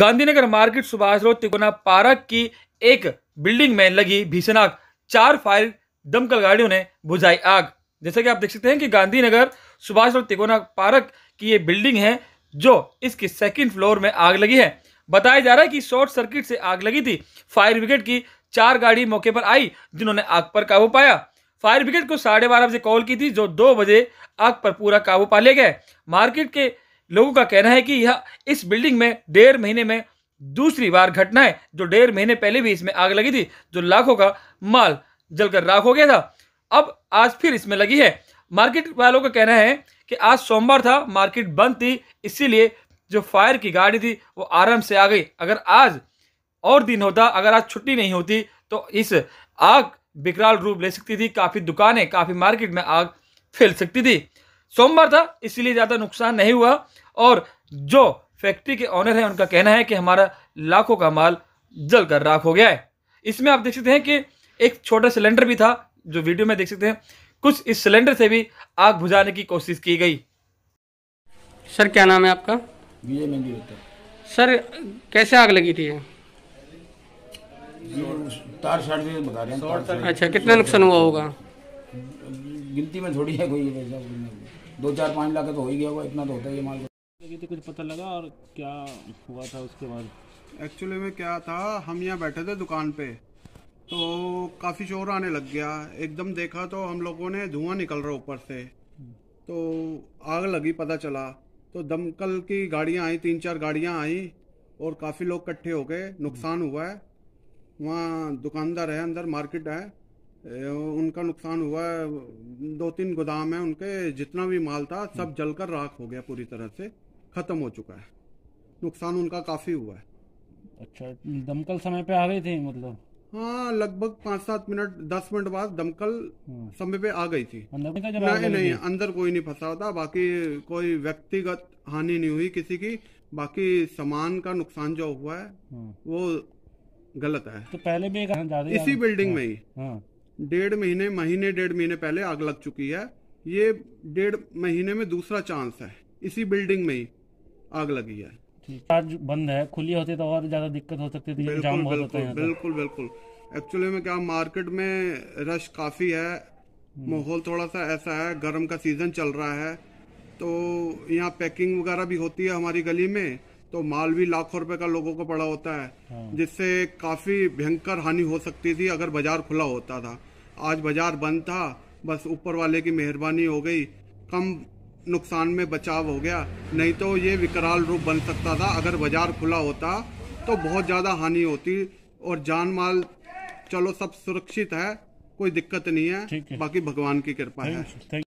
Gandhinagar market Subhash road Tikona park की एक building में लगी भीषण आग चार फायर दमकल गाड़ियों ने बुझाई आग जैसा कि आप देख सकते हैं कि गांधीनगर सुभाष रोड तिकोना पार्क की ये बिल्डिंग है जो इसकी सेकंड फ्लोर में आग लगी है बताया जा रहा है कि शॉर्ट सर्किट से आग लगी थी फायर ब्रिगेड की चार गाड़ी मौके पर आई जिन्होंने आग पर काबू पाया फायर ब्रिगेड को साढ़े बारह बजे कॉल की थी जो दो बजे आग पर पूरा काबू पा लिया गया मार्केट के लोगों का कहना है कि यह इस बिल्डिंग में डेढ़ महीने में दूसरी बार घटना है जो डेढ़ महीने पहले भी इसमें आग लगी थी जो लाखों का माल जलकर राख हो गया था अब आज फिर इसमें लगी है मार्केट वालों का कहना है कि आज सोमवार था मार्केट बंद थी इसीलिए जो फायर की गाड़ी थी वो आराम से आ गई अगर आज और दिन होता अगर आज छुट्टी नहीं होती तो इस आग विकराल रूप ले सकती थी काफ़ी दुकानें काफ़ी मार्केट में आग फैल सकती थी सोमवार था इसीलिए ज़्यादा नुकसान नहीं हुआ और जो फैक्ट्री के ऑनर हैं उनका कहना है कि हमारा लाखों का माल जल कर राख हो गया है इसमें आप देख सकते हैं कि एक छोटा सिलेंडर भी था जो वीडियो में देख सकते हैं कुछ इस सिलेंडर से भी आग बुझाने की कोशिश की गई सर क्या नाम है आपका विजय सर कैसे आग लगी थी तार शार्ट भी बता रहे हैं अच्छा कितना नुकसान हुआ होगा गिनती में थोड़ी है कोई दो चार पाँच लाख तो हो ही गया होगा इतना तो होता है ये माल थी कुछ पता लगा और क्या हुआ था उसके बाद एक्चुअली में क्या था हम यहाँ बैठे थे दुकान पे तो काफ़ी शोर आने लग गया एकदम देखा तो हम लोगों ने धुआं निकल रहा ऊपर से तो आग लगी पता चला तो दमकल की गाड़ियाँ आई तीन चार गाड़ियाँ आई और काफ़ी लोग इकट्ठे हो गए नुकसान हुआ है वहाँ दुकानदार है अंदर मार्केट है उनका नुकसान हुआ है दो तीन गोदाम है उनके जितना भी माल था सब जलकर राख हो गया पूरी तरह से खत्म हो चुका है नुकसान उनका काफी हुआ है अच्छा दमकल समय पे आ गई थी मतलब हाँ लगभग पांच सात मिनट दस मिनट बाद दमकल हाँ। समय पे आ गई थी नहीं नहीं अंदर कोई नहीं फंसा था बाकी कोई व्यक्तिगत हानि नहीं हुई किसी की बाकी सामान का नुकसान जो हुआ है हाँ। वो गलत है तो पहले भी इसी बिल्डिंग हाँ, में ही डेढ़ महीने महीने डेढ़ महीने पहले आग लग चुकी है ये डेढ़ महीने में दूसरा चांस है इसी बिल्डिंग में ही आग लगी है आज बंद है खुली होती तो और ज्यादा दिक्कत हो सकती थी तो जाम बहुत बिल्कुल, होता बिल्कुल बिल्कुल एक्चुअली में क्या मार्केट में रश काफी है हम्म। माहौल थोड़ा सा ऐसा है गर्म का सीजन चल रहा है तो यहाँ पैकिंग वगैरह भी होती है हमारी गली में तो माल भी लाखों रुपए का लोगों को पड़ा होता है हाँ। जिससे काफी भयंकर हानि हो सकती थी अगर बाजार खुला होता था आज बाजार बंद था बस ऊपर वाले की मेहरबानी हो गई कम नुकसान में बचाव हो गया नहीं तो ये विकराल रूप बन सकता था अगर बाजार खुला होता तो बहुत ज़्यादा हानि होती और जान माल चलो सब सुरक्षित है कोई दिक्कत नहीं है बाकी भगवान की कृपा है